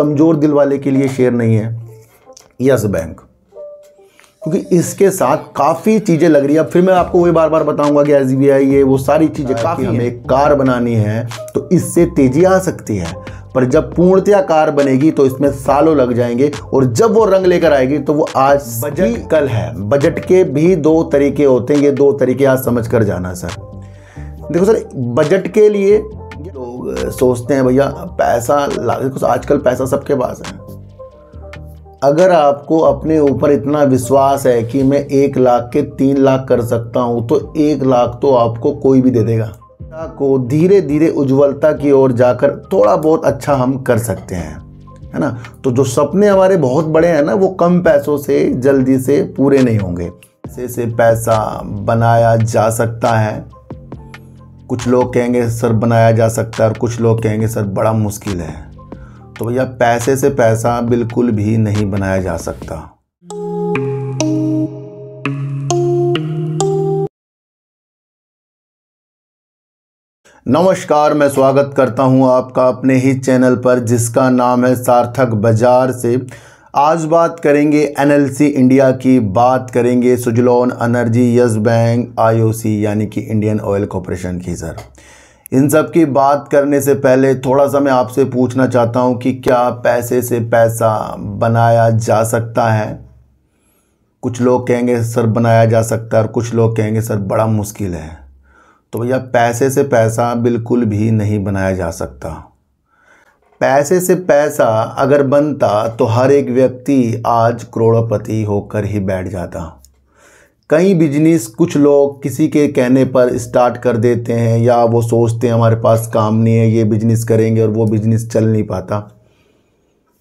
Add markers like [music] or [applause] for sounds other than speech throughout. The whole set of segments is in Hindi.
कमज़ोर दिल वाले के लिए शेयर नहीं है यस बैंक क्योंकि इसके साथ काफ़ी चीज़ें लग रही है फिर मैं आपको वही बार बार बताऊंगा कि एस ये वो सारी चीज़ें हाँ, काफ़ी हमें कार बनानी है तो इससे तेज़ी आ सकती है पर जब पूर्णतया कार बनेगी तो इसमें सालों लग जाएंगे और जब वो रंग लेकर आएगी तो वो आज बजट कल है बजट के भी दो तरीके होते हैं ये दो तरीके आज समझ कर जाना सर देखो सर बजट के लिए सोचते हैं भैया पैसा कुछ आजकल पैसा सबके पास है अगर आपको अपने ऊपर इतना विश्वास है कि मैं एक लाख के तीन लाख कर सकता हूँ तो एक लाख तो आपको कोई भी दे देगा को धीरे धीरे उज्ज्वलता की ओर जाकर थोड़ा बहुत अच्छा हम कर सकते हैं है ना तो जो सपने हमारे बहुत बड़े हैं ना वो कम पैसों से जल्दी से पूरे नहीं होंगे पैसे से पैसा बनाया जा सकता है कुछ लोग कहेंगे सर बनाया जा सकता है और कुछ लोग कहेंगे सर बड़ा मुश्किल है तो भैया पैसे से पैसा बिल्कुल भी नहीं बनाया जा सकता नमस्कार मैं स्वागत करता हूं आपका अपने ही चैनल पर जिसका नाम है सार्थक बाजार से आज बात करेंगे एनएलसी इंडिया की बात करेंगे Suzlon Energy Yes Bank IOC यानी कि इंडियन ऑयल कॉरपोरेशन की सर इन सब की बात करने से पहले थोड़ा सा मैं आपसे पूछना चाहता हूं कि क्या पैसे से पैसा बनाया जा सकता है कुछ लोग कहेंगे सर बनाया जा सकता है और कुछ लोग कहेंगे सर बड़ा मुश्किल है तो भैया पैसे से पैसा बिल्कुल भी नहीं बनाया जा सकता पैसे से पैसा अगर बनता तो हर एक व्यक्ति आज करोड़पति होकर ही बैठ जाता कई बिजनेस कुछ लोग किसी के कहने पर स्टार्ट कर देते हैं या वो सोचते हैं हमारे पास काम नहीं है ये बिजनेस करेंगे और वो बिजनेस चल नहीं पाता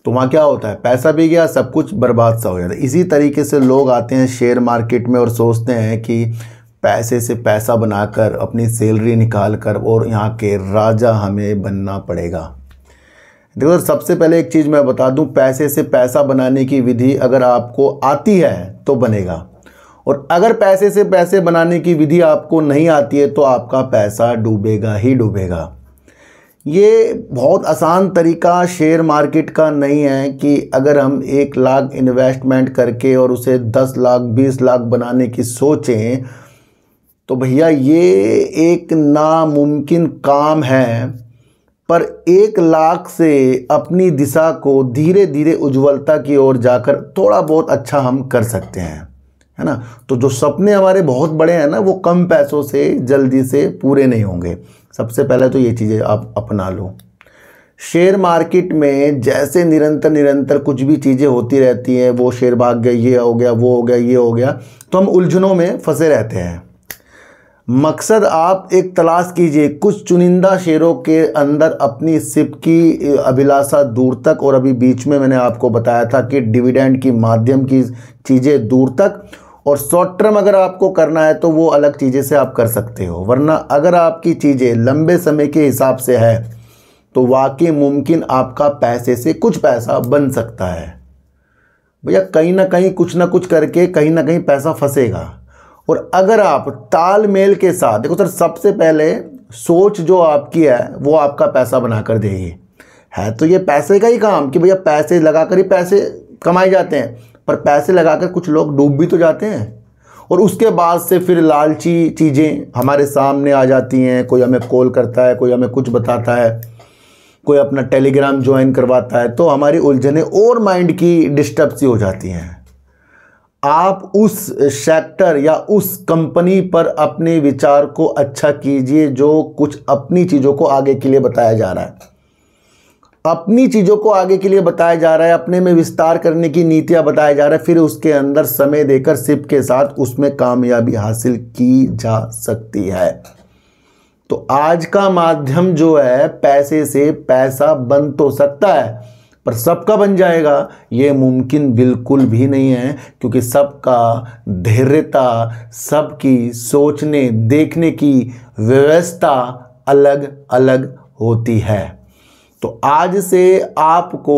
तो वहाँ क्या होता है पैसा भी गया सब कुछ बर्बाद सा हो जाता है इसी तरीके से लोग आते हैं शेयर मार्केट में और सोचते हैं कि पैसे से पैसा बनाकर अपनी सैलरी निकाल कर और यहाँ के राजा हमें बनना पड़ेगा देखो सबसे पहले एक चीज़ मैं बता दूं पैसे से पैसा बनाने की विधि अगर आपको आती है तो बनेगा और अगर पैसे से पैसे बनाने की विधि आपको नहीं आती है तो आपका पैसा डूबेगा ही डूबेगा ये बहुत आसान तरीका शेयर मार्केट का नहीं है कि अगर हम एक लाख इन्वेस्टमेंट करके और उसे दस लाख बीस लाख बनाने की सोचें तो भैया ये एक नामुमकिन काम है पर एक लाख से अपनी दिशा को धीरे धीरे उज्ज्वलता की ओर जाकर थोड़ा बहुत अच्छा हम कर सकते हैं है ना तो जो सपने हमारे बहुत बड़े हैं ना वो कम पैसों से जल्दी से पूरे नहीं होंगे सबसे पहले तो ये चीज़ें आप अपना लो शेयर मार्केट में जैसे निरंतर निरंतर कुछ भी चीज़ें होती रहती हैं वो शेयर भाग गया ये हो गया वो हो गया ये हो गया तो हम उलझनों में फंसे रहते हैं मकसद आप एक तलाश कीजिए कुछ चुनिंदा शेरों के अंदर अपनी सिप की अभिलाषा दूर तक और अभी बीच में मैंने आपको बताया था कि डिविडेंड की माध्यम की चीज़ें दूर तक और शॉर्ट टर्म अगर आपको करना है तो वो अलग चीज़ें से आप कर सकते हो वरना अगर आपकी चीज़ें लंबे समय के हिसाब से है तो वाकई मुमकिन आपका पैसे से कुछ पैसा बन सकता है भैया कहीं ना कहीं कुछ ना कुछ करके कहीं ना कहीं पैसा फंसेगा और अगर आप तालमेल के साथ देखो सर सबसे पहले सोच जो आपकी है वो आपका पैसा बना कर देगी है तो ये पैसे का ही काम कि भैया पैसे लगा कर ही पैसे कमाए जाते हैं पर पैसे लगा कर कुछ लोग डूब भी तो जाते हैं और उसके बाद से फिर लालची चीज़ें हमारे सामने आ जाती हैं कोई हमें कॉल करता है कोई हमें कुछ बताता है कोई अपना टेलीग्राम ज्वाइन करवाता है तो हमारी उलझने और माइंड की डिस्टर्ब सी हो जाती हैं आप उस सेक्टर या उस कंपनी पर अपने विचार को अच्छा कीजिए जो कुछ अपनी चीज़ों को आगे के लिए बताया जा रहा है अपनी चीज़ों को आगे के लिए बताया जा रहा है अपने में विस्तार करने की नीतियाँ बताया जा रहा है फिर उसके अंदर समय देकर सिप के साथ उसमें कामयाबी हासिल की जा सकती है तो आज का माध्यम जो है पैसे से पैसा बन तो सकता है पर सबका बन जाएगा ये मुमकिन बिल्कुल भी नहीं है क्योंकि सबका धैर्यता सबकी सोचने देखने की व्यवस्था अलग अलग होती है तो आज से आपको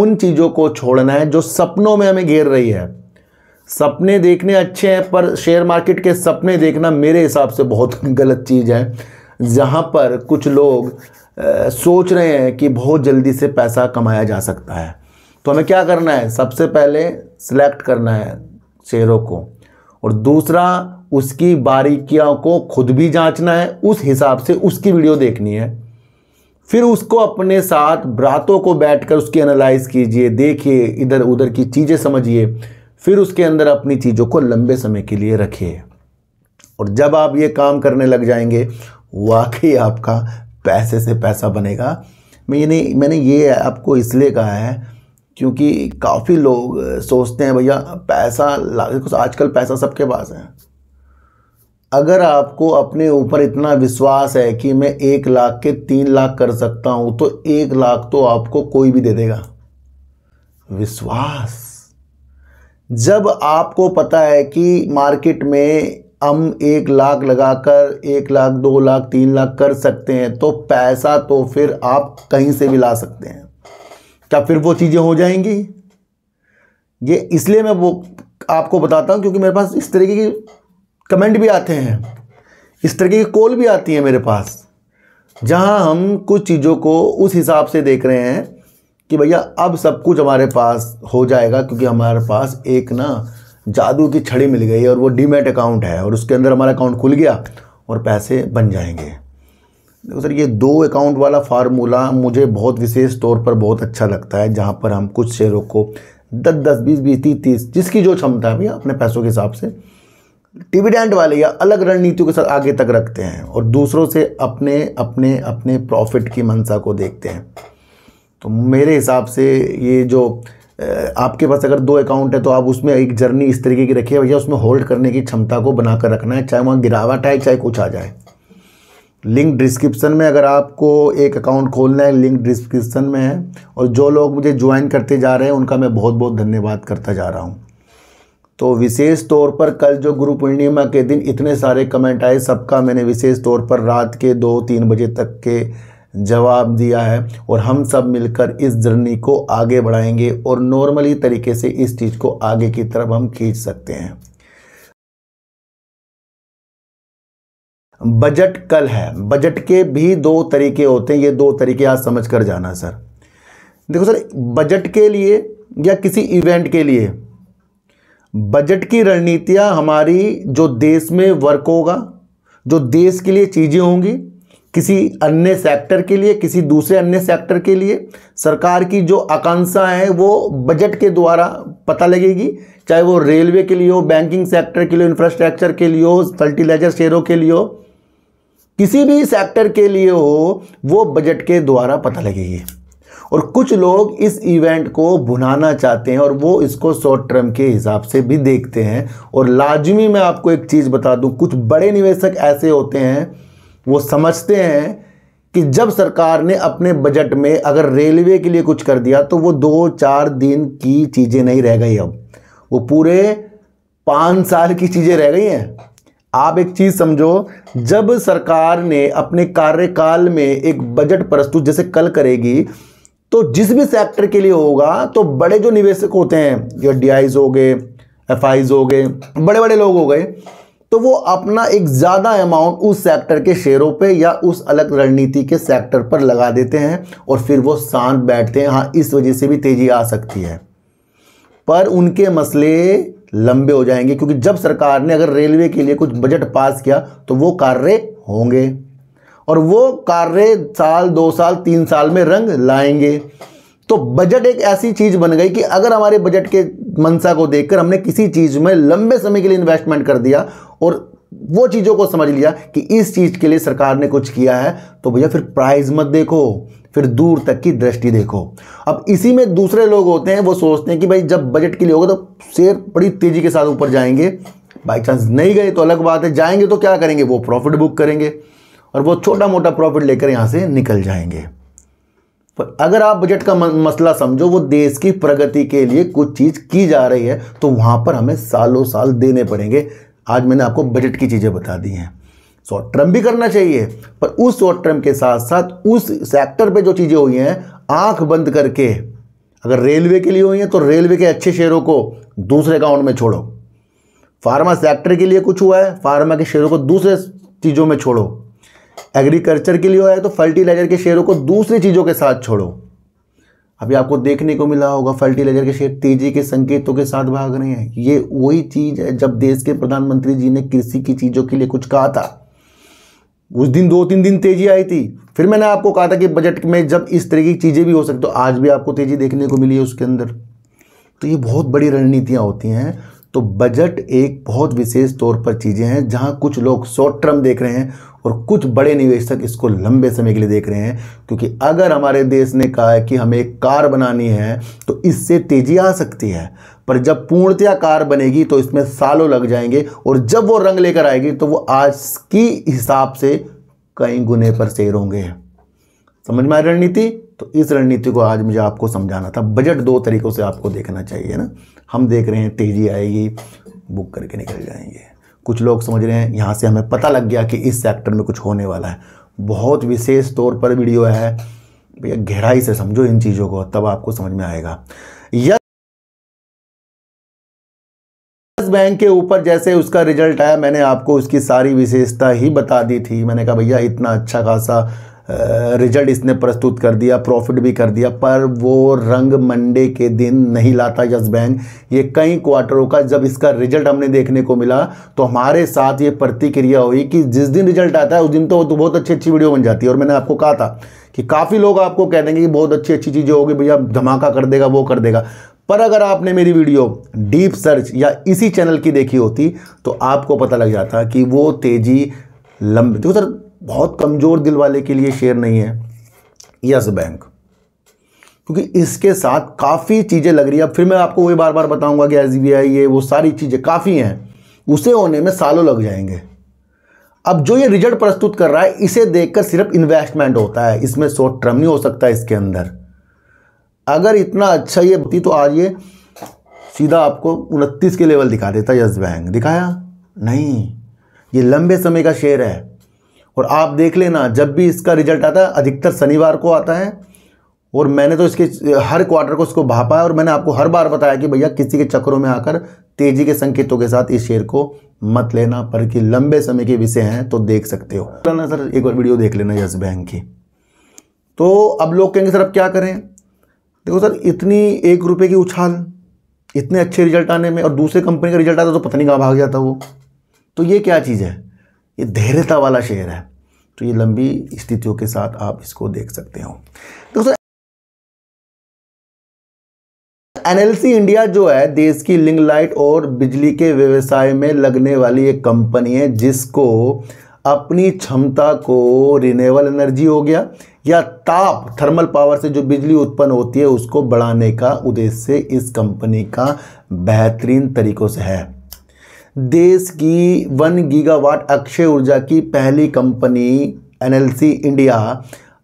उन चीज़ों को छोड़ना है जो सपनों में हमें घेर रही है सपने देखने अच्छे हैं पर शेयर मार्केट के सपने देखना मेरे हिसाब से बहुत [laughs] गलत चीज़ है जहाँ पर कुछ लोग सोच रहे हैं कि बहुत जल्दी से पैसा कमाया जा सकता है तो हमें क्या करना है सबसे पहले सिलेक्ट करना है शेयरों को और दूसरा उसकी बारीकियों को खुद भी जांचना है उस हिसाब से उसकी वीडियो देखनी है फिर उसको अपने साथ ब्रातों को बैठकर उसकी एनालाइज कीजिए देखिए इधर उधर की चीज़ें समझिए फिर उसके अंदर अपनी चीज़ों को लंबे समय के लिए रखिए और जब आप ये काम करने लग जाएंगे वाकई आपका पैसे से पैसा बनेगा मैं ये नहीं मैंने ये आपको इसलिए कहा है क्योंकि काफ़ी लोग सोचते हैं भैया पैसा कुछ आजकल पैसा सबके पास है अगर आपको अपने ऊपर इतना विश्वास है कि मैं एक लाख के तीन लाख कर सकता हूँ तो एक लाख तो आपको कोई भी दे देगा विश्वास जब आपको पता है कि मार्केट में हम एक लाख लगाकर एक लाख दो लाख तीन लाख कर सकते हैं तो पैसा तो फिर आप कहीं से भी ला सकते हैं क्या फिर वो चीज़ें हो जाएंगी ये इसलिए मैं वो आपको बताता हूँ क्योंकि मेरे पास इस तरीके की कमेंट भी आते हैं इस तरीके की कॉल भी आती है मेरे पास जहाँ हम कुछ चीज़ों को उस हिसाब से देख रहे हैं कि भैया अब सब कुछ हमारे पास हो जाएगा क्योंकि हमारे पास एक ना जादू की छड़ी मिल गई और वो डीमेट अकाउंट है और उसके अंदर हमारा अकाउंट खुल गया और पैसे बन जाएंगे देखो सर ये दो अकाउंट वाला फार्मूला मुझे बहुत विशेष तौर पर बहुत अच्छा लगता है जहाँ पर हम कुछ शेयरों को दस दस बीस बीस तीस तीस जिसकी जो क्षमता है भैया अपने पैसों के हिसाब से डिविडेंड वाले या अलग रणनीतियों के साथ आगे तक रखते हैं और दूसरों से अपने अपने अपने प्रॉफिट की मंशा को देखते हैं तो मेरे हिसाब से ये जो आपके पास अगर दो अकाउंट है तो आप उसमें एक जर्नी इस तरीके की रखिए भैया उसमें होल्ड करने की क्षमता को बनाकर रखना है चाहे वहाँ गिरावट आए चाहे कुछ आ जाए लिंक डिस्क्रिप्शन में अगर आपको एक अकाउंट खोलना है लिंक डिस्क्रिप्शन में है और जो लोग मुझे ज्वाइन करते जा रहे हैं उनका मैं बहुत बहुत धन्यवाद करता जा रहा हूँ तो विशेष तौर पर कल जो गुरु पूर्णिमा के दिन इतने सारे कमेंट आए सबका मैंने विशेष तौर पर रात के दो तीन बजे तक के जवाब दिया है और हम सब मिलकर इस जर्नी को आगे बढ़ाएंगे और नॉर्मली तरीके से इस चीज़ को आगे की तरफ हम खींच सकते हैं बजट कल है बजट के भी दो तरीके होते हैं ये दो तरीके आज समझ कर जाना सर देखो सर बजट के लिए या किसी इवेंट के लिए बजट की रणनीतियां हमारी जो देश में वर्क होगा जो देश के लिए चीज़ें होंगी किसी अन्य सेक्टर के लिए किसी दूसरे अन्य सेक्टर के लिए सरकार की जो आकांक्षा है वो बजट के द्वारा पता लगेगी चाहे वो रेलवे के लिए हो बैंकिंग सेक्टर के लिए इंफ्रास्ट्रक्चर के लिए हो फर्टिलाइजर शेयरों के लिए हो किसी भी सेक्टर के लिए हो वो बजट के द्वारा पता लगेगी और कुछ लोग इस इवेंट को भुनाना चाहते हैं और वो इसको शॉर्ट टर्म के हिसाब से भी देखते हैं और लाजमी मैं आपको एक चीज़ बता दूँ कुछ बड़े निवेशक ऐसे होते हैं वो समझते हैं कि जब सरकार ने अपने बजट में अगर रेलवे के लिए कुछ कर दिया तो वो दो चार दिन की चीज़ें नहीं रह गई अब वो पूरे पाँच साल की चीज़ें रह गई हैं आप एक चीज़ समझो जब सरकार ने अपने कार्यकाल में एक बजट प्रस्तुत जैसे कल करेगी तो जिस भी सेक्टर के लिए होगा तो बड़े जो निवेशक होते हैं जो डी हो गए एफ हो गए बड़े बड़े लोग हो गए तो वो अपना एक ज़्यादा अमाउंट उस सेक्टर के शेयरों पे या उस अलग रणनीति के सेक्टर पर लगा देते हैं और फिर वो शांत बैठते हैं हाँ इस वजह से भी तेज़ी आ सकती है पर उनके मसले लंबे हो जाएंगे क्योंकि जब सरकार ने अगर रेलवे के लिए कुछ बजट पास किया तो वो कार्य होंगे और वो कार्य साल दो साल तीन साल में रंग लाएंगे तो बजट एक ऐसी चीज बन गई कि अगर हमारे बजट के मनसा को देखकर हमने किसी चीज में लंबे समय के लिए इन्वेस्टमेंट कर दिया और वो चीज़ों को समझ लिया कि इस चीज़ के लिए सरकार ने कुछ किया है तो भैया फिर प्राइज मत देखो फिर दूर तक की दृष्टि देखो अब इसी में दूसरे लोग होते हैं वो सोचते हैं कि भाई जब बजट के लिए होगा तो शेयर बड़ी तेज़ी के साथ ऊपर जाएंगे बाई चांस नहीं गए तो अलग बात है जाएंगे तो क्या करेंगे वो प्रॉफिट बुक करेंगे और वो छोटा मोटा प्रॉफिट लेकर यहाँ से निकल जाएंगे पर अगर आप बजट का मसला समझो वो देश की प्रगति के लिए कुछ चीज़ की जा रही है तो वहां पर हमें सालों साल देने पड़ेंगे आज मैंने आपको बजट की चीज़ें बता दी हैं शॉर्ट टर्म भी करना चाहिए पर उस शॉर्ट टर्म के साथ साथ उस सेक्टर पे जो चीज़ें हुई हैं आंख बंद करके अगर रेलवे के लिए हुई हैं तो रेलवे के अच्छे शेयरों को दूसरे अकाउंट में छोड़ो फार्मा सेक्टर के लिए कुछ हुआ है फार्मा के शेयरों को दूसरे चीज़ों में छोड़ो एग्रीकल्चर के लिए हो तो फर्टिलाइजर के शेयरों को दूसरी चीज़ों के साथ छोड़ो अभी आपको देखने को मिला होगा फर्टिलाइजर के शेयर तेजी के संकेतों के साथ भाग रहे हैं ये वही चीज़ है जब देश के प्रधानमंत्री जी ने कृषि की चीज़ों के लिए कुछ कहा था उस दिन दो तीन दिन तेजी आई थी फिर मैंने आपको कहा था कि बजट में जब इस तरह की चीज़ें भी हो सकती तो आज भी आपको तेजी देखने को मिली है उसके अंदर तो ये बहुत बड़ी रणनीतियां होती हैं तो बजट एक बहुत विशेष तौर पर चीज़ें हैं जहां कुछ लोग शॉर्ट टर्म देख रहे हैं और कुछ बड़े निवेशक इसको लंबे समय के लिए देख रहे हैं क्योंकि अगर हमारे देश ने कहा है कि हमें एक कार बनानी है तो इससे तेजी आ सकती है पर जब पूर्णतया कार बनेगी तो इसमें सालों लग जाएंगे और जब वो रंग लेकर आएगी तो वो आज की हिसाब से कई गुने पर शेर होंगे समझ में आई रणनीति तो इस रणनीति को आज मुझे आपको समझाना था बजट दो तरीक़ों से आपको देखना चाहिए ना हम देख रहे हैं तेज़ी आएगी बुक करके निकल जाएंगे कुछ लोग समझ रहे हैं यहाँ से हमें पता लग गया कि इस सेक्टर में कुछ होने वाला है बहुत विशेष तौर पर वीडियो है भैया गहराई से समझो इन चीज़ों को तब आपको समझ में आएगा यस बैंक के ऊपर जैसे उसका रिजल्ट आया मैंने आपको उसकी सारी विशेषता ही बता दी थी मैंने कहा भैया इतना अच्छा खासा रिजल्ट इसने प्रस्तुत कर दिया प्रॉफिट भी कर दिया पर वो रंग मंडे के दिन नहीं लाता यस बैंक ये कई क्वार्टरों का जब इसका रिजल्ट हमने देखने को मिला तो हमारे साथ ये प्रतिक्रिया हुई कि जिस दिन रिजल्ट आता है उस दिन तो, तो बहुत अच्छी अच्छी वीडियो बन जाती है और मैंने आपको कहा था कि काफ़ी लोग आपको कह देंगे कि बहुत अच्छी अच्छी चीज़ें होगी भैया धमाका कर देगा वो कर देगा पर अगर आपने मेरी वीडियो डीप सर्च या इसी चैनल की देखी होती तो आपको पता लग जाता कि वो तेज़ी लंबी देखो सर बहुत कमज़ोर दिल वाले के लिए शेयर नहीं है यस बैंक क्योंकि इसके साथ काफ़ी चीज़ें लग रही है अब फिर मैं आपको वही बार बार बताऊंगा कि एस ये वो सारी चीज़ें काफ़ी हैं उसे होने में सालों लग जाएंगे अब जो ये रिजल्ट प्रस्तुत कर रहा है इसे देखकर सिर्फ इन्वेस्टमेंट होता है इसमें शॉर्ट टर्म नहीं हो सकता इसके अंदर अगर इतना अच्छा ये होती तो आज ये सीधा आपको उनतीस के लेवल दिखा देता यस बैंक दिखाया नहीं ये लंबे समय का शेयर है और आप देख लेना जब भी इसका रिजल्ट आता है अधिकतर शनिवार को आता है और मैंने तो इसके हर क्वार्टर को इसको भापा है और मैंने आपको हर बार बताया कि भैया किसी के चक्रों में आकर तेजी के संकेतों के साथ इस शेयर को मत लेना पर कि लंबे समय के विषय हैं तो देख सकते हो ना सर एक बार वीडियो देख लेना यस बैंक की तो अब लोग कहेंगे सर अब क्या करें देखो सर इतनी एक रुपये की उछाल इतने अच्छे रिजल्ट आने में और दूसरे कंपनी का रिजल्ट आता तो पता नहीं कहाँ भाग जाता वो तो ये क्या चीज़ है ये धैर्यता वाला शेयर है तो ये लंबी स्थितियों के साथ आप इसको देख सकते हो दोस्तों एनएलसी इंडिया जो है देश की लिंग लाइट और बिजली के व्यवसाय में लगने वाली एक कंपनी है जिसको अपनी क्षमता को रिनेबल एनर्जी हो गया या ताप थर्मल पावर से जो बिजली उत्पन्न होती है उसको बढ़ाने का उद्देश्य इस कंपनी का बेहतरीन तरीक़ों से है देश की वन गीगावाट अक्षय ऊर्जा की पहली कंपनी एनएलसी इंडिया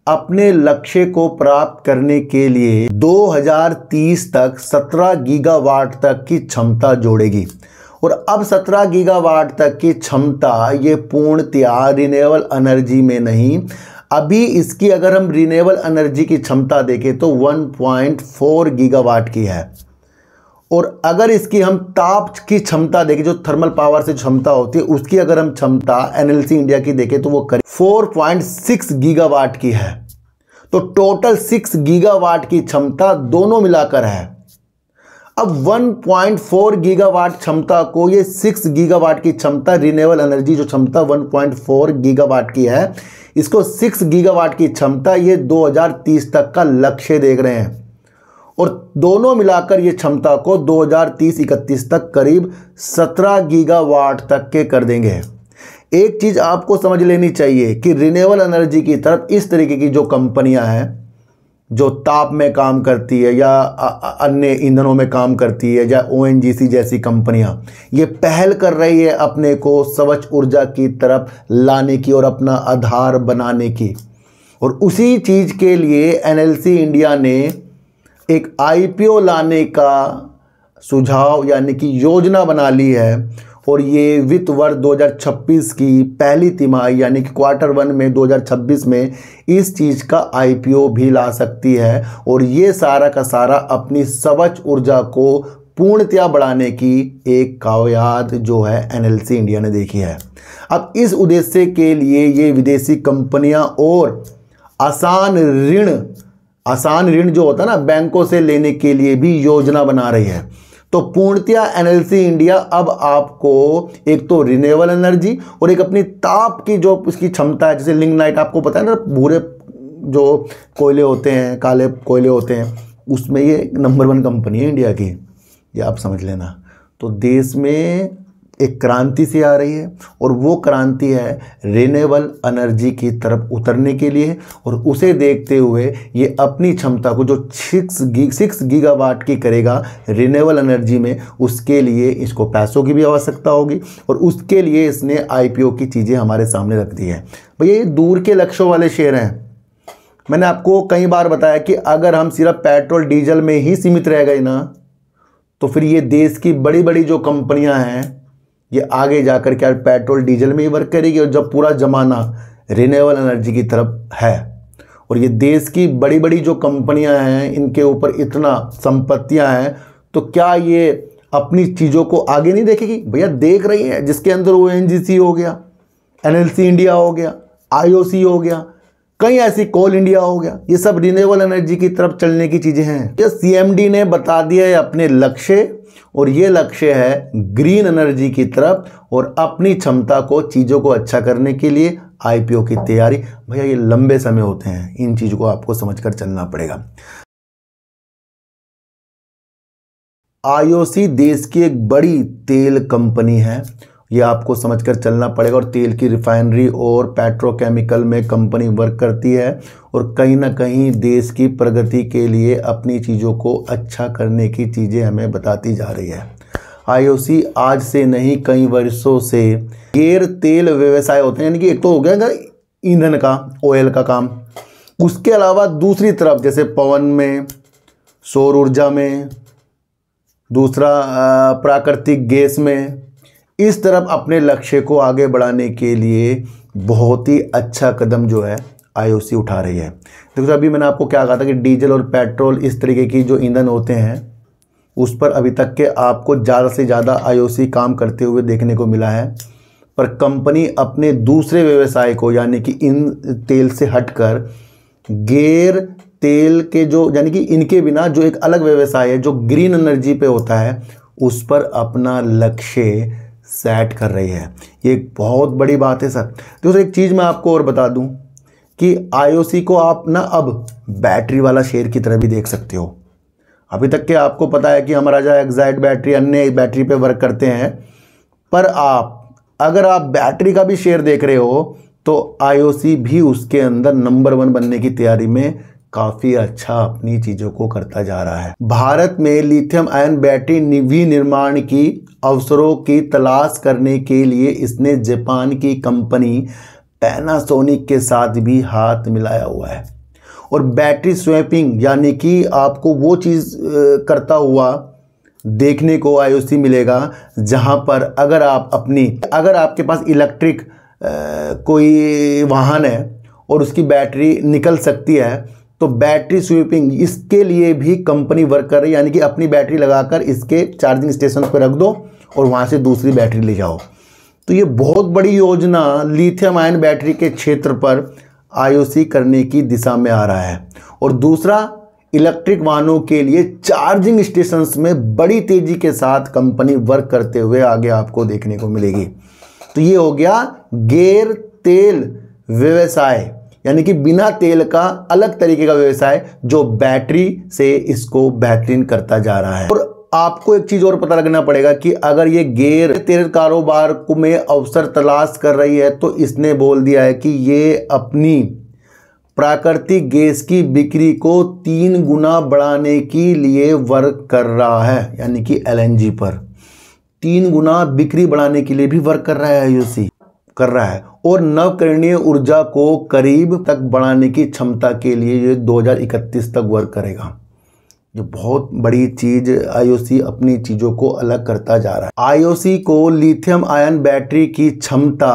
अपने लक्ष्य को प्राप्त करने के लिए 2030 तक 17 गीगावाट तक की क्षमता जोड़ेगी और अब 17 गीगावाट तक की क्षमता ये पूर्णतया रिन्यूएबल एनर्जी में नहीं अभी इसकी अगर हम रिन्यूएबल एनर्जी की क्षमता देखें तो 1.4 गीगावाट की है और अगर इसकी हम ताप की क्षमता देखें जो थर्मल पावर से क्षमता होती है उसकी अगर हम क्षमता एनएलसी इंडिया की देखें तो वो करीब 4.6 गीगावाट की है तो टोटल 6 गीगावाट की क्षमता दोनों मिलाकर है अब 1.4 गीगावाट क्षमता को ये 6 गीगावाट की क्षमता रिन्यूएबल एनर्जी जो क्षमता 1.4 गीगावाट की है इसको 6 गीगावाट की क्षमता ये 2030 तक का लक्ष्य देख रहे हैं और दोनों मिलाकर ये क्षमता को 2030-31 तक करीब 17 गीगावाट तक के कर देंगे एक चीज़ आपको समझ लेनी चाहिए कि रिनेबल एनर्जी की तरफ इस तरीके की जो कंपनियां हैं जो ताप में काम करती है या अन्य ईंधनों में काम करती है या ओ जैसी कंपनियां ये पहल कर रही है अपने को स्वच्छ ऊर्जा की तरफ लाने की और अपना आधार बनाने की और उसी चीज़ के लिए एनएलसी इंडिया ने एक आईपीओ लाने का सुझाव यानी कि योजना बना ली है और ये वित्त वर्ष 2026 की पहली तिमाही यानी कि क्वार्टर वन में 2026 में इस चीज़ का आईपीओ भी ला सकती है और ये सारा का सारा अपनी स्वच्छ ऊर्जा को पूर्णतया बढ़ाने की एक कावयात जो है एनएलसी इंडिया ने देखी है अब इस उद्देश्य के लिए ये विदेशी कंपनियां और आसान ऋण आसान ऋण जो होता है ना बैंकों से लेने के लिए भी योजना बना रही है तो पूर्णतया एनएलसी इंडिया अब आपको एक तो रिन्यूएबल एनर्जी और एक अपनी ताप की जो उसकी क्षमता है जैसे नाइट आपको पता है ना भूरे जो कोयले होते हैं काले कोयले होते हैं उसमें ये नंबर वन कंपनी है इंडिया की ये आप समझ लेना तो देश में एक क्रांति सी आ रही है और वो क्रांति है रिनेबल एनर्जी की तरफ उतरने के लिए और उसे देखते हुए ये अपनी क्षमता को जो सिक्स गी सिक्स गीगावाट की करेगा रिनेबल एनर्जी में उसके लिए इसको पैसों की भी आवश्यकता होगी और उसके लिए इसने आईपीओ की चीज़ें हमारे सामने रख दी है भैया ये दूर के लक्ष्यों वाले शेयर हैं मैंने आपको कई बार बताया कि अगर हम सिर्फ पेट्रोल डीजल में ही सीमित रह गए ना तो फिर ये देश की बड़ी बड़ी जो कंपनियां हैं ये आगे जाकर क्या पेट्रोल डीजल में ही वर्क करेगी और जब पूरा ज़माना रिन्यूएबल एनर्जी की तरफ है और ये देश की बड़ी बड़ी जो कंपनियां हैं इनके ऊपर इतना संपत्तियां हैं तो क्या ये अपनी चीज़ों को आगे नहीं देखेगी भैया देख रही है जिसके अंदर ओ हो गया एन इंडिया हो गया आई हो गया कहीं ऐसी कोल इंडिया हो गया ये सब रिन्यूएबल एनर्जी की तरफ चलने की चीज़ें हैं ये सीएमडी ने बता दिया है अपने लक्ष्य और ये लक्ष्य है ग्रीन एनर्जी की तरफ और अपनी क्षमता को चीज़ों को अच्छा करने के लिए आईपीओ की तैयारी भैया ये लंबे समय होते हैं इन चीज़ को आपको समझकर चलना पड़ेगा आईओसी देश की एक बड़ी तेल कंपनी है ये आपको समझकर चलना पड़ेगा और तेल की रिफाइनरी और पेट्रोकेमिकल में कंपनी वर्क करती है और कहीं ना कहीं देश की प्रगति के लिए अपनी चीज़ों को अच्छा करने की चीज़ें हमें बताती जा रही है आईओसी आज से नहीं कई वर्षों से गैर तेल व्यवसाय होते हैं यानी कि एक तो हो गया ईंधन का ऑयल का काम उसके अलावा दूसरी तरफ जैसे पवन में सौर ऊर्जा में दूसरा प्राकृतिक गैस में इस तरफ अपने लक्ष्य को आगे बढ़ाने के लिए बहुत ही अच्छा कदम जो है आईओसी उठा रही है देखो अभी मैंने आपको क्या कहा था कि डीजल और पेट्रोल इस तरीके की जो ईंधन होते हैं उस पर अभी तक के आपको ज़्यादा से ज़्यादा आईओसी काम करते हुए देखने को मिला है पर कंपनी अपने दूसरे व्यवसाय को यानी कि इन तेल से हटकर गैर तेल के जो यानी कि इनके बिना जो एक अलग व्यवसाय है जो ग्रीन एनर्जी पे होता है उस पर अपना लक्ष्य सेट कर रही है ये एक बहुत बड़ी बात है सर दोस्तों एक चीज़ मैं आपको और बता दूं कि आईओसी को आप ना अब बैटरी वाला शेयर की तरह भी देख सकते हो अभी तक के आपको पता है कि हमारा जो एग्जैक्ट बैटरी अन्य बैटरी पे वर्क करते हैं पर आप अगर आप बैटरी का भी शेयर देख रहे हो तो आईओसी भी उसके अंदर नंबर वन बनने की तैयारी में काफ़ी अच्छा अपनी चीज़ों को करता जा रहा है भारत में लिथियम आयन बैटरी विनिर्माण की अवसरों की तलाश करने के लिए इसने जापान की कंपनी पैनासोनिक के साथ भी हाथ मिलाया हुआ है और बैटरी स्वैपिंग यानी कि आपको वो चीज़ करता हुआ देखने को आयोसी मिलेगा जहाँ पर अगर आप अपनी अगर आपके पास इलेक्ट्रिक कोई वाहन है और उसकी बैटरी निकल सकती है तो बैटरी स्वीपिंग इसके लिए भी कंपनी वर्क कर रही है यानी कि अपनी बैटरी लगाकर इसके चार्जिंग स्टेशन पर रख दो और वहाँ से दूसरी बैटरी ले जाओ तो ये बहुत बड़ी योजना लिथियम आयन बैटरी के क्षेत्र पर आई करने की दिशा में आ रहा है और दूसरा इलेक्ट्रिक वाहनों के लिए चार्जिंग स्टेशंस में बड़ी तेज़ी के साथ कंपनी वर्क करते हुए आगे आपको देखने को मिलेगी तो ये हो गया गैर तेल व्यवसाय यानी कि बिना तेल का अलग तरीके का व्यवसाय जो बैटरी से इसको बेहतरीन करता जा रहा है और आपको एक चीज़ और पता लगना पड़ेगा कि अगर ये गेर तेल कारोबार को में अवसर तलाश कर रही है तो इसने बोल दिया है कि ये अपनी प्राकृतिक गैस की बिक्री को तीन गुना बढ़ाने के लिए वर्क कर रहा है यानी कि एलएनजी पर तीन गुना बिक्री बढ़ाने के लिए भी वर्क कर रहा है आईओसी कर रहा है और नवकरणीय ऊर्जा को करीब तक बढ़ाने की क्षमता के लिए ये 2031 तक वर्क करेगा जो बहुत बड़ी चीज आईओसी अपनी चीज़ों को अलग करता जा रहा है आईओसी को लिथियम आयन बैटरी की क्षमता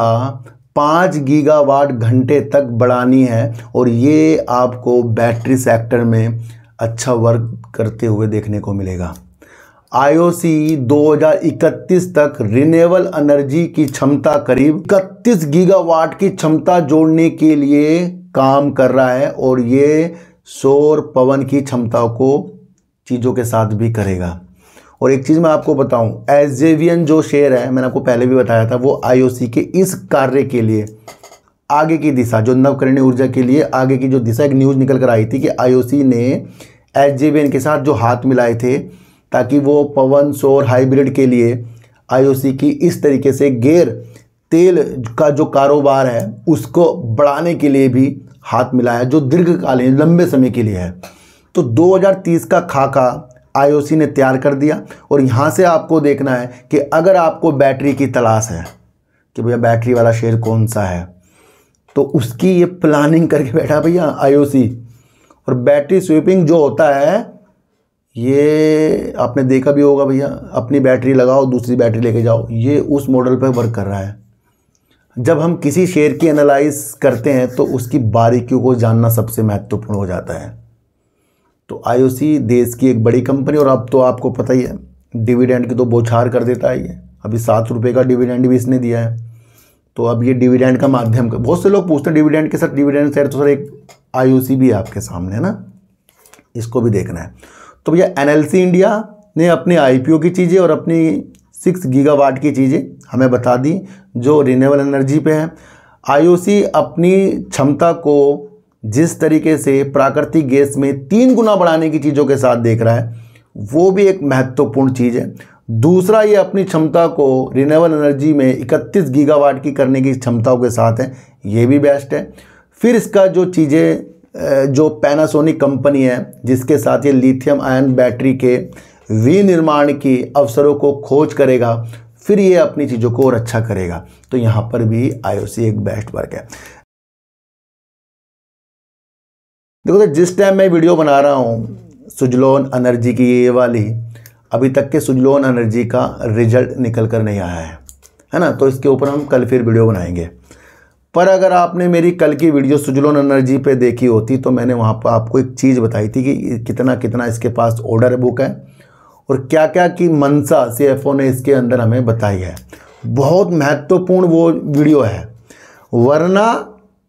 पाँच गीगावाट घंटे तक बढ़ानी है और ये आपको बैटरी सेक्टर में अच्छा वर्क करते हुए देखने को मिलेगा आईओसी 2031 तक रिनेबल एनर्जी की क्षमता करीब इकतीस गीगावाट की क्षमता जोड़ने के लिए काम कर रहा है और ये सौर पवन की क्षमता को चीज़ों के साथ भी करेगा और एक चीज़ मैं आपको बताऊं एजेवियन जो शेयर है मैंने आपको पहले भी बताया था वो आईओसी के इस कार्य के लिए आगे की दिशा जो नवकरणीय ऊर्जा के लिए आगे की जो दिशा एक न्यूज़ निकल कर आई थी कि आईओसी ने एच के साथ जो हाथ मिलाए थे ताकि वो पवन सोर हाइब्रिड के लिए आईओसी की इस तरीके से गैर तेल का जो कारोबार है उसको बढ़ाने के लिए भी हाथ मिला है जो दीर्घकालीन लंबे समय के लिए है तो 2030 का खाका आईओसी ने तैयार कर दिया और यहाँ से आपको देखना है कि अगर आपको बैटरी की तलाश है कि भैया बैटरी वाला शेयर कौन सा है तो उसकी ये प्लानिंग करके बैठा भैया आईओसी और बैटरी स्वीपिंग जो होता है ये आपने देखा भी होगा भैया अपनी बैटरी लगाओ दूसरी बैटरी लेके जाओ ये उस मॉडल पर वर्क कर रहा है जब हम किसी शेयर की एनालाइज करते हैं तो उसकी बारीकियों को जानना सबसे महत्वपूर्ण हो जाता है तो आईओसी देश की एक बड़ी कंपनी और अब तो आपको पता ही है डिविडेंड की तो बौछार कर देता है ये अभी सात रुपये का डिविडेंड भी इसने दिया है तो अब ये डिविडेंड का माध्यम का बहुत से लोग पूछते हैं डिविडेंड के साथ डिविडेंड शेयर तो सर एक आई भी है आपके सामने है ना इसको भी देखना है तो भैया एन इंडिया ने अपने आईपीओ की चीज़ें और अपनी सिक्स गीगावाट की चीज़ें हमें बता दी जो रिनेबल एनर्जी पे हैं आईओसी अपनी क्षमता को जिस तरीके से प्राकृतिक गैस में तीन गुना बढ़ाने की चीज़ों के साथ देख रहा है वो भी एक महत्वपूर्ण चीज़ है दूसरा ये अपनी क्षमता को रिनेबल एनर्जी में 31 गीगावाट की करने की क्षमताओं के साथ है ये भी बेस्ट है फिर इसका जो चीज़ें जो पैनासोनिक कंपनी है जिसके साथ ये लिथियम आयन बैटरी के विनिर्माण के अवसरों को खोज करेगा फिर ये अपनी चीज़ों को और अच्छा करेगा तो यहाँ पर भी आईओसी एक बेस्ट वर्क है देखो तो जिस टाइम मैं वीडियो बना रहा हूँ सुजलोन एनर्जी की ये वाली अभी तक के सुजलोन एनर्जी का रिजल्ट निकल कर नहीं आया है है ना तो इसके ऊपर हम कल फिर वीडियो बनाएंगे पर अगर आपने मेरी कल की वीडियो सुजलोन एनर्जी पे देखी होती तो मैंने वहाँ पर आपको एक चीज़ बताई थी कि कितना कितना इसके पास ऑर्डर बुक है और क्या क्या की मनसा सी ने इसके अंदर हमें बताई है बहुत महत्वपूर्ण वो वीडियो है वरना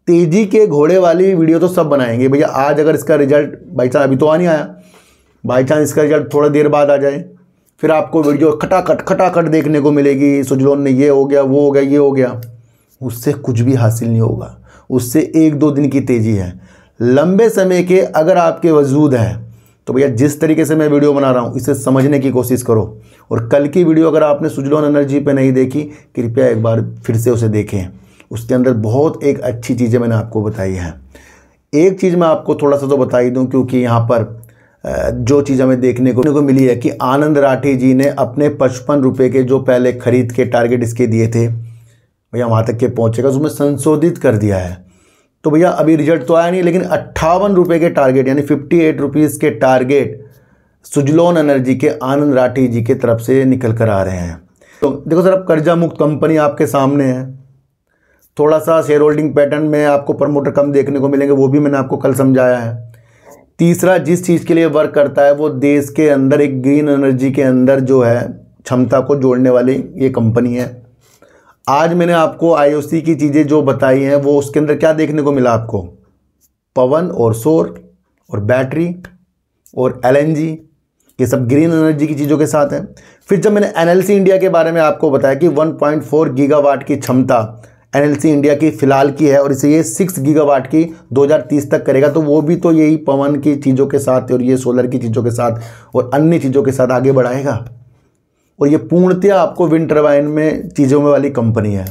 तेज़ी के घोड़े वाली वीडियो तो सब बनाएंगे भैया आज अगर इसका रिजल्ट बाई चांस अभी तो आ नहीं आया बाई चांस इसका रिजल्ट थोड़ा देर बाद आ जाए फिर आपको वीडियो खटाखट खटाखट देखने को मिलेगी सुजलोन ने ये हो गया वो हो गया ये हो गया उससे कुछ भी हासिल नहीं होगा उससे एक दो दिन की तेज़ी है लंबे समय के अगर आपके वजूद हैं तो भैया जिस तरीके से मैं वीडियो बना रहा हूँ इसे समझने की कोशिश करो और कल की वीडियो अगर आपने सुजलोन एनर्जी पे नहीं देखी कृपया एक बार फिर से उसे देखें उसके अंदर बहुत एक अच्छी चीज़ें मैंने आपको बताई हैं एक चीज़ मैं आपको थोड़ा सा तो बता ही दूँ क्योंकि यहाँ पर जो चीज़ हमें देखने को, को मिली है कि आनंद राठी जी ने अपने पचपन रुपये के जो पहले खरीद के टारगेट इसके दिए थे भैया वहाँ तक के पहुँचेगा उसमें संशोधित कर दिया है तो भैया अभी रिजल्ट तो आया नहीं लेकिन अट्ठावन रुपये के टारगेट यानी फिफ्टी एट रुपीज़ के टारगेट सुजलोन एनर्जी के आनंद राठी जी के तरफ से निकल कर आ रहे हैं तो देखो सर अब कर्जा मुक्त कंपनी आपके सामने है थोड़ा सा शेयर होल्डिंग पैटर्न में आपको प्रमोटर कम देखने को मिलेंगे वो भी मैंने आपको कल समझाया है तीसरा जिस चीज़ के लिए वर्क करता है वो देश के अंदर एक ग्रीन एनर्जी के अंदर जो है क्षमता को जोड़ने वाली ये कंपनी है आज मैंने आपको आईओसी की चीज़ें जो बताई हैं वो उसके अंदर क्या देखने को मिला आपको पवन और शोर और बैटरी और एलएनजी ये सब ग्रीन एनर्जी की चीज़ों के साथ हैं फिर जब मैंने एनएलसी इंडिया के बारे में आपको बताया कि 1.4 गीगावाट की क्षमता एनएलसी इंडिया की फ़िलहाल की है और इसे ये सिक्स गीगावाट की 2030 तक करेगा तो वो भी तो यही पवन की चीज़ों के साथ और ये सोलर की चीज़ों के साथ और अन्य चीज़ों के साथ आगे बढ़ाएगा और ये पूर्णतया आपको विंड टर्बाइन में चीज़ों में वाली कंपनी है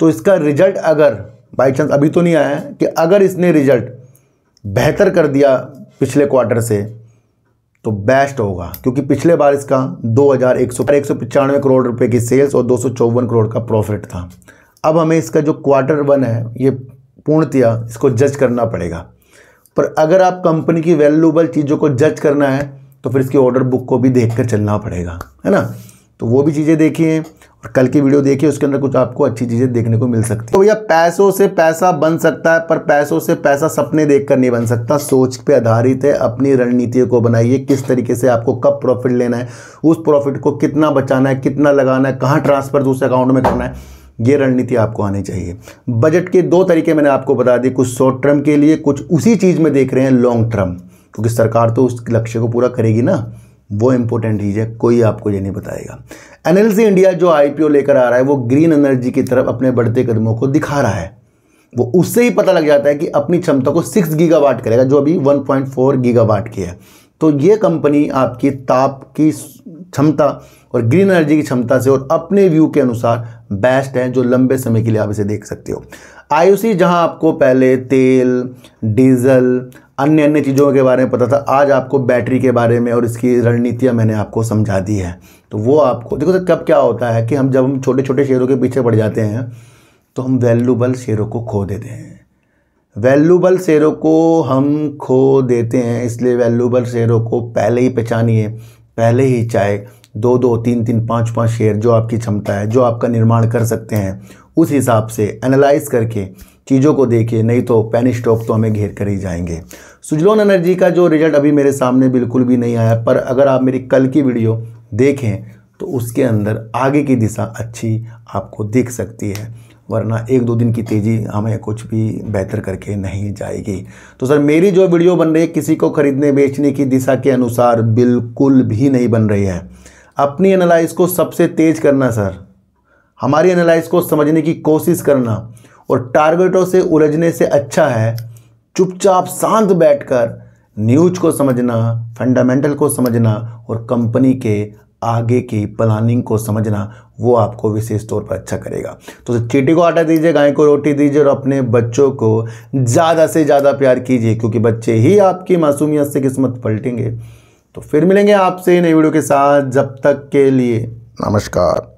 तो इसका रिजल्ट अगर बाई चांस अभी तो नहीं आया है कि अगर इसने रिजल्ट बेहतर कर दिया पिछले क्वार्टर से तो बेस्ट होगा क्योंकि पिछले बार इसका दो हज़ार एक सौ करोड़ रुपए की सेल्स और दो करोड़ का प्रॉफिट था अब हमें इसका जो क्वार्टर वन है ये पूर्णतया इसको जज करना पड़ेगा पर अगर आप कंपनी की वैल्यूबल चीज़ों को जज करना है तो फिर इसकी ऑर्डर बुक को भी देख कर चलना पड़ेगा है ना तो वो भी चीज़ें देखिए और कल की वीडियो देखिए उसके अंदर कुछ आपको अच्छी चीज़ें देखने को मिल सकती है तो भैया पैसों से पैसा बन सकता है पर पैसों से पैसा सपने देखकर नहीं बन सकता सोच पे आधारित है अपनी रणनीतियों को बनाइए किस तरीके से आपको कब प्रॉफिट लेना है उस प्रॉफिट को कितना बचाना है कितना लगाना है कहाँ ट्रांसफ़र दूसरे अकाउंट में करना है ये रणनीति आपको आनी चाहिए बजट के दो तरीके मैंने आपको बता दिए कुछ शॉर्ट टर्म के लिए कुछ उसी चीज़ में देख रहे हैं लॉन्ग टर्म क्योंकि सरकार तो उस लक्ष्य को पूरा करेगी ना वो इंपॉर्टेंट चीज़ है कोई आपको ये नहीं बताएगा एनएलसी इंडिया जो आईपीओ लेकर आ रहा है वो ग्रीन एनर्जी की तरफ अपने बढ़ते कदमों को दिखा रहा है वो उससे ही पता लग जाता है कि अपनी क्षमता को सिक्स गीगावाट करेगा जो अभी वन पॉइंट फोर गीगावाट की है तो ये कंपनी आपकी ताप की क्षमता और ग्रीन एनर्जी की क्षमता से और अपने व्यू के अनुसार बेस्ट है जो लंबे समय के लिए आप इसे देख सकते हो आयुषी जहां आपको पहले तेल डीजल अन्य अन्य चीज़ों के बारे में पता था आज आपको बैटरी के बारे में और इसकी रणनीतियाँ मैंने आपको समझा दी है तो वो आपको देखो सर तो कब क्या होता है कि हम जब हम छोटे छोटे शेयरों के पीछे पड़ जाते हैं तो हम वैल्यूबल शेयरों को खो देते हैं वैल्यूबल शेयरों को हम खो देते हैं इसलिए वैल्यूबल शेयरों को पहले ही पहचानिए पहले ही चाहे दो दो तीन तीन पाँच पाँच शेयर जो आपकी क्षमता है जो आपका निर्माण कर सकते हैं उस हिसाब से एनालाइज करके चीज़ों को देखिए नहीं तो पैनी स्टॉक तो हमें घेर कर ही जाएंगे सुजलोन एनर्जी का जो रिजल्ट अभी मेरे सामने बिल्कुल भी नहीं आया पर अगर आप मेरी कल की वीडियो देखें तो उसके अंदर आगे की दिशा अच्छी आपको दिख सकती है वरना एक दो दिन की तेज़ी हमें कुछ भी बेहतर करके नहीं जाएगी तो सर मेरी जो वीडियो बन रही है किसी को ख़रीदने बेचने की दिशा के अनुसार बिल्कुल भी नहीं बन रही है अपनी एनालाइज को सबसे तेज़ करना सर हमारी एनालाइज को समझने की कोशिश करना और टारगेटों से उलझने से अच्छा है चुपचाप शांत बैठकर न्यूज को समझना फंडामेंटल को समझना और कंपनी के आगे की प्लानिंग को समझना वो आपको विशेष तौर पर अच्छा करेगा तो चीटी को आटा दीजिए गाय को रोटी दीजिए और अपने बच्चों को ज़्यादा से ज़्यादा प्यार कीजिए क्योंकि बच्चे ही आपकी मासूमियत से किस्मत पलटेंगे तो फिर मिलेंगे आपसे नई वीडियो के साथ जब तक के लिए नमस्कार